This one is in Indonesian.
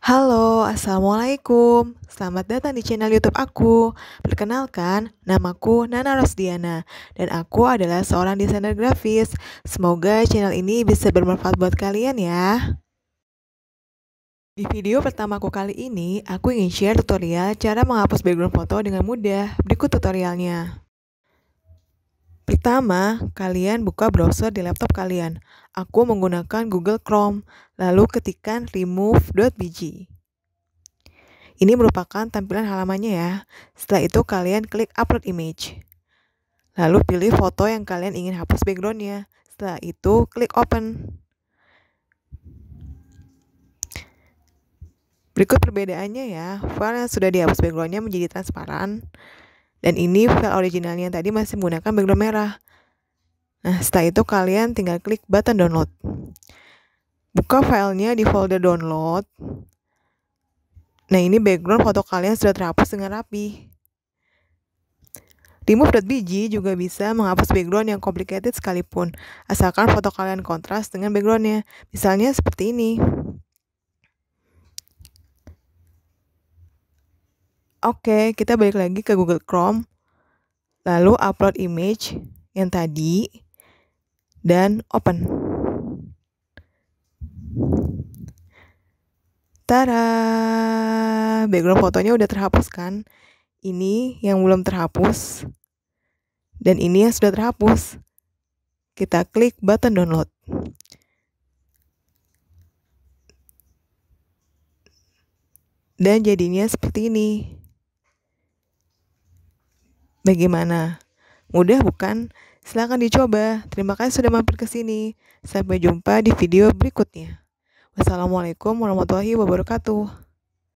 Halo, Assalamualaikum. Selamat datang di channel YouTube aku. Perkenalkan, namaku Nana Rosdiana dan aku adalah seorang desainer grafis. Semoga channel ini bisa bermanfaat buat kalian ya. Di video pertamaku kali ini, aku ingin share tutorial cara menghapus background foto dengan mudah. Berikut tutorialnya. Pertama, kalian buka browser di laptop kalian aku menggunakan Google Chrome, lalu ketikkan remove.bg. Ini merupakan tampilan halamannya ya. Setelah itu kalian klik upload image. Lalu pilih foto yang kalian ingin hapus backgroundnya. Setelah itu klik open. Berikut perbedaannya ya, file yang sudah dihapus backgroundnya menjadi transparan. Dan ini file originalnya yang tadi masih menggunakan background merah. Nah, setelah itu kalian tinggal klik button download. Buka filenya di folder download. Nah, ini background foto kalian sudah terhapus dengan rapi. Remove Remove.bg juga bisa menghapus background yang complicated sekalipun, asalkan foto kalian kontras dengan backgroundnya. Misalnya seperti ini. Oke, kita balik lagi ke Google Chrome. Lalu upload image yang tadi dan open. Tara, background fotonya udah terhapus kan? Ini yang belum terhapus dan ini yang sudah terhapus. Kita klik button download. Dan jadinya seperti ini. Bagaimana? Mudah bukan? Silahkan dicoba. Terima kasih sudah mampir ke sini. Sampai jumpa di video berikutnya. Wassalamualaikum warahmatullahi wabarakatuh.